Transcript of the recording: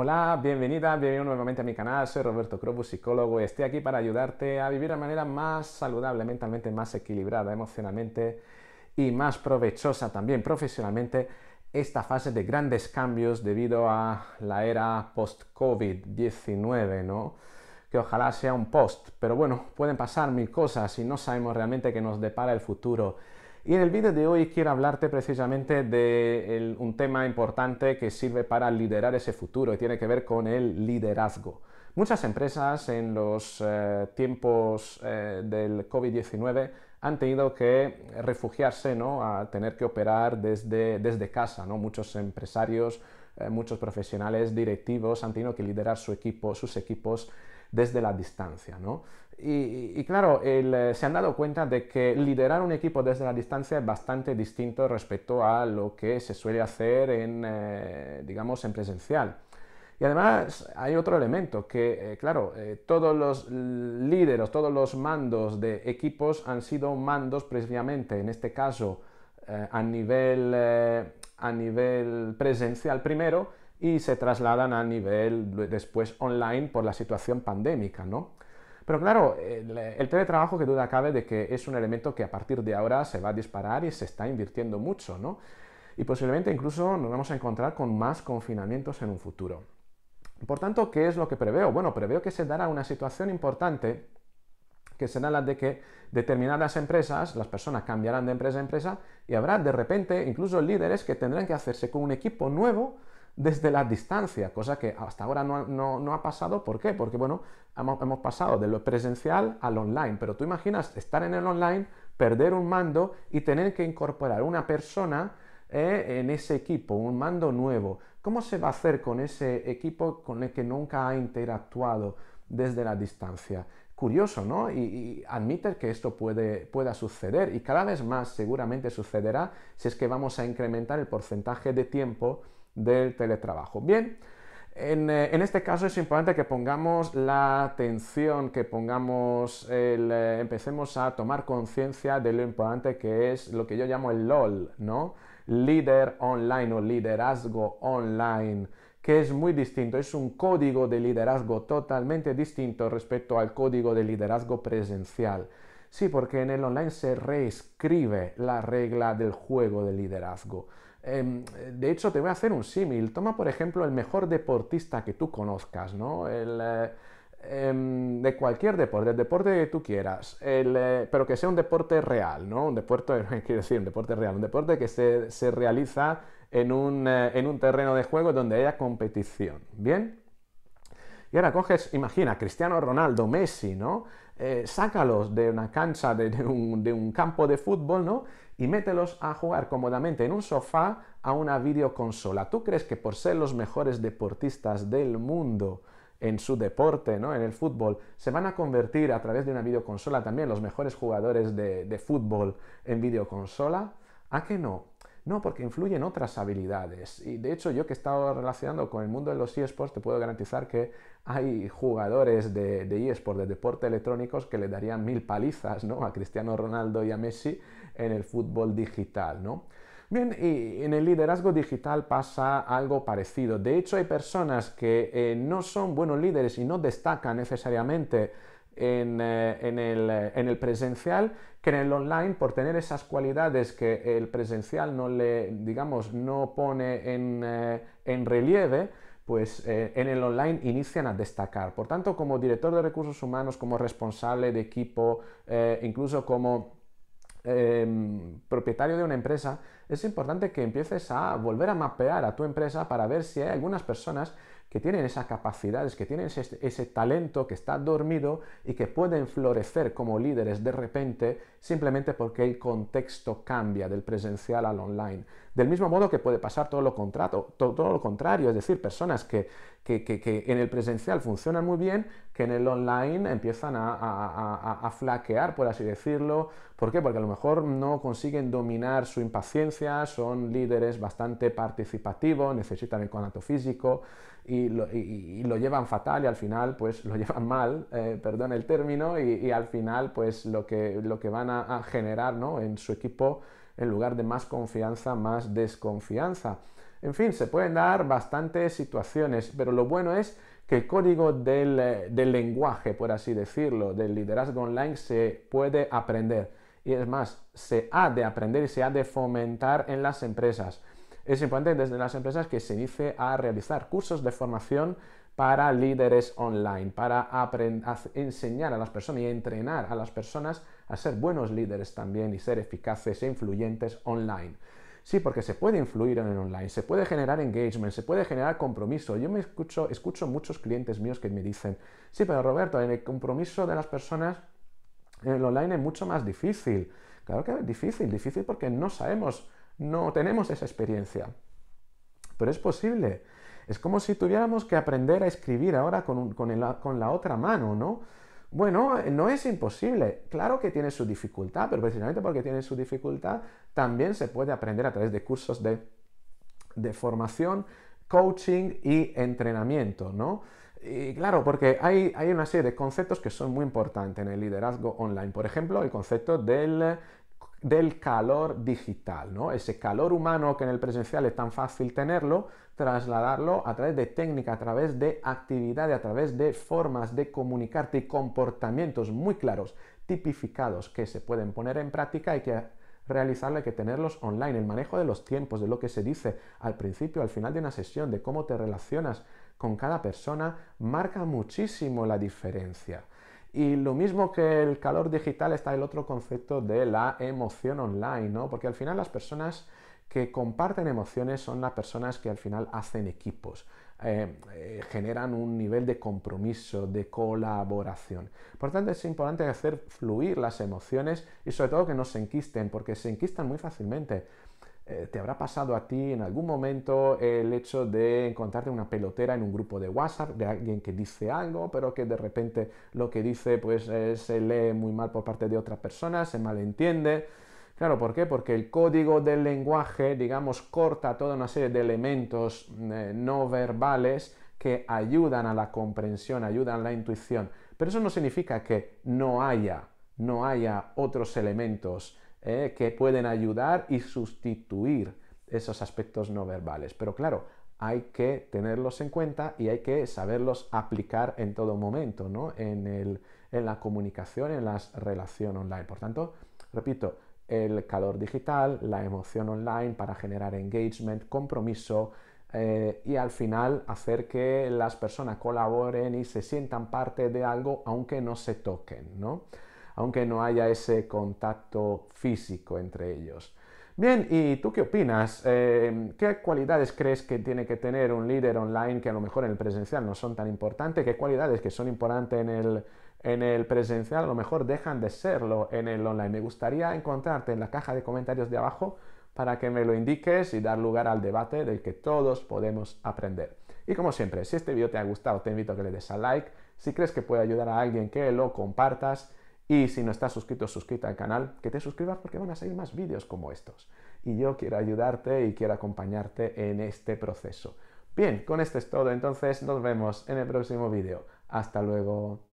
Hola, bienvenida, bienvenido nuevamente a mi canal, soy Roberto Cropus, psicólogo, y estoy aquí para ayudarte a vivir de manera más saludable, mentalmente más equilibrada, emocionalmente y más provechosa también profesionalmente esta fase de grandes cambios debido a la era post-COVID-19, ¿no? Que ojalá sea un post, pero bueno, pueden pasar mil cosas y no sabemos realmente qué nos depara el futuro. Y en el vídeo de hoy quiero hablarte precisamente de un tema importante que sirve para liderar ese futuro y tiene que ver con el liderazgo. Muchas empresas en los eh, tiempos eh, del COVID-19 han tenido que refugiarse, A tener que operar desde, desde casa, Muchos empresarios, eh, muchos profesionales directivos han tenido que liderar su equipo, sus equipos desde la distancia, ¿no? Y, claro, eh, se han dado cuenta de que liderar un equipo desde la distancia es bastante distinto respecto a lo que se suele hacer en, eh, digamos, en presencial. Y además hay otro elemento que, eh, claro, todos los líderes, todos los mandos de equipos han sido mandos previamente, en este caso a nivel, a nivel presencial primero, y se trasladan a nivel después online por la situación pandémica, ¿no? Pero claro, el teletrabajo que duda cabe de que es un elemento que a partir de ahora se va a disparar y se está invirtiendo mucho, ¿no? Y posiblemente incluso nos vamos a encontrar con más confinamientos en un futuro. Por tanto, ¿qué es lo que preveo? Bueno, preveo que se dará una situación importante que será la de que determinadas empresas, las personas cambiarán de empresa a empresa y habrá de repente incluso líderes que tendrán que hacerse con un equipo nuevo desde la distancia, cosa que hasta ahora no, ha pasado. ¿Por qué? Porque, bueno, hemos, pasado de lo presencial al online, pero tú imaginas estar en el online, perder un mando y tener que incorporar una persona eh, en ese equipo, un mando nuevo. ¿Cómo se va a hacer con ese equipo con el que nunca ha interactuado desde la distancia? curioso, ¿no? Y, admitir que esto puede, pueda suceder y cada vez más seguramente sucederá si es que vamos a incrementar el porcentaje de tiempo del teletrabajo. Bien, eh, en, este caso es importante que pongamos la atención, que pongamos el, eh, empecemos a tomar conciencia de lo importante que es lo que yo llamo el LOL, ¿no? Líder online o liderazgo online, que es muy distinto, es un código de liderazgo totalmente distinto respecto al código de liderazgo presencial. Sí, porque en el online se reescribe la regla del juego de liderazgo. Em, de hecho, te voy a hacer un símil. Toma, por ejemplo, el mejor deportista que tú conozcas, ¿no? El, eh, em, de cualquier deporte, el deporte que tú quieras, eh, pero que sea un deporte real, ¿no? Un deporte, quiero decir, un deporte real, un deporte que se, realiza en un, eh, en un terreno de juego donde haya competición, ¿bien? Y ahora coges, imagina, Cristiano Ronaldo, Messi, ¿no? Eh, sácalos de una cancha, de, un, campo de fútbol, ¿no? Y mételos a jugar cómodamente en un sofá a una videoconsola. ¿Tú crees que por ser los mejores deportistas del mundo en su deporte, ¿no? En el fútbol, se van a convertir a través de una videoconsola también los mejores jugadores de, de fútbol en videoconsola? ¿A qué no? No, porque influyen otras habilidades. Y de hecho, yo que he estado relacionando con el mundo de los eSports, te puedo garantizar que hay jugadores de, eSports, de deporte electrónicos, que le darían mil palizas ¿no? a Cristiano Ronaldo y a Messi en el fútbol digital, ¿no? Bien, y en el liderazgo digital pasa algo parecido. De hecho, hay personas que eh, no son buenos líderes y no destacan necesariamente eh, eh, en, el, presencial que en el online por tener esas cualidades que el presencial no le, digamos, no pone en, eh, relieve, pues en el online inician a destacar. Por tanto, como director de recursos humanos, como responsable de equipo, incluso como em, propietario de una empresa, es importante que empieces a volver a mapear a tu empresa para ver si hay algunas personas que tienen esas capacidades, que tienen ese, talento que está dormido y que pueden florecer como líderes de repente simplemente porque el contexto cambia del presencial al online. Del mismo modo que puede pasar todo lo, todo lo contrario, es decir, personas que que, en el presencial funcionan muy bien, que en el online empiezan a, flaquear, por así decirlo. ¿Por qué? Porque a lo mejor no consiguen dominar su impaciencia, son líderes bastante participativos, necesitan el contacto físico y lo, llevan fatal y al final pues lo llevan mal, eh, perdón el término, y, al final pues lo que, lo que van a, generar en su equipo en lugar de más confianza, más desconfianza. En fin, se pueden dar bastantes situaciones, pero lo bueno es que el código eh, del, lenguaje, por así decirlo, del liderazgo online se puede aprender. Y es más, se ha de aprender y se ha de fomentar en las empresas. Es importante desde las empresas que se inicie a realizar cursos de formación para líderes online, para enseñar a las personas y entrenar a las personas a ser buenos líderes también y ser eficaces e influyentes online. Sí, porque se puede influir en el online, se puede generar engagement, se puede generar compromiso. Yo me escucho, escucho muchos clientes míos que me dicen, sí, pero Roberto, en el compromiso de las personas en el online es mucho más difícil. Claro que es difícil, difícil porque no sabemos, no tenemos esa experiencia. Pero es posible. Es como si tuviéramos que aprender a escribir ahora con, con la otra mano, ¿no? Bueno, eh, no es imposible. Claro que tiene su dificultad, pero precisamente porque tiene su dificultad, también se puede aprender a través de cursos de, formación, coaching y entrenamiento, ¿no? Y claro, porque hay, una serie de conceptos que son muy importantes en el liderazgo online. Por ejemplo, el concepto del del calor digital, ¿no? Ese calor humano que en el presencial es tan fácil tenerlo, trasladarlo a través de técnica, a través de actividades, a través de formas de comunicarte y comportamientos muy claros, tipificados, que se pueden poner en práctica hay que realizarlo hay que tenerlos online. El manejo de los tiempos, de lo que se dice al principio, al final de una sesión, de cómo te relacionas con cada persona, marca muchísimo la diferencia. Y lo mismo que el calor digital está el otro concepto de la emoción online, ¿no? Porque al final las personas que comparten emociones son las personas que al final hacen equipos, eh, eh, generan un nivel de compromiso, de colaboración. Por tanto, es importante hacer fluir las emociones y sobre todo que no se enquisten, porque se enquistan muy fácilmente. Eh, ¿Te habrá pasado a ti en algún momento el hecho de encontrarte una pelotera en un grupo de WhatsApp de alguien que dice algo, pero que de repente lo que dice pues eh, se lee muy mal por parte de otra persona, se malentiende? Claro, ¿por qué? Porque el código del lenguaje, digamos, corta toda una serie de elementos mm, eh, no verbales que ayudan a la comprensión, ayudan a la intuición. Pero eso no significa que no haya, no haya otros elementos eh, que pueden ayudar y sustituir esos aspectos no verbales. Pero claro, hay que tenerlos en cuenta y hay que saberlos aplicar en todo momento, ¿no? En, la comunicación, en las relaciones online. Por tanto, repito, el calor digital, la emoción online para generar engagement, compromiso eh, y al final hacer que las personas colaboren y se sientan parte de algo aunque no se toquen, ¿no? aunque no haya ese contacto físico entre ellos. Bien, ¿y tú qué opinas? Eh, ¿Qué cualidades crees que tiene que tener un líder online que a lo mejor en el presencial no son tan importantes? ¿Qué cualidades que son importantes en el, en el presencial a lo mejor dejan de serlo en el online? Me gustaría encontrarte en la caja de comentarios de abajo para que me lo indiques y dar lugar al debate del que todos podemos aprender. Y como siempre, si este video te ha gustado, te invito a que le des a like. Si crees que puede ayudar a alguien, que lo compartas. Y si no estás suscrito, suscrita al canal, que te suscribas porque van a salir más vídeos como estos. Y yo quiero ayudarte y quiero acompañarte en este proceso. Bien, con esto es todo, entonces nos vemos en el próximo vídeo. Hasta luego.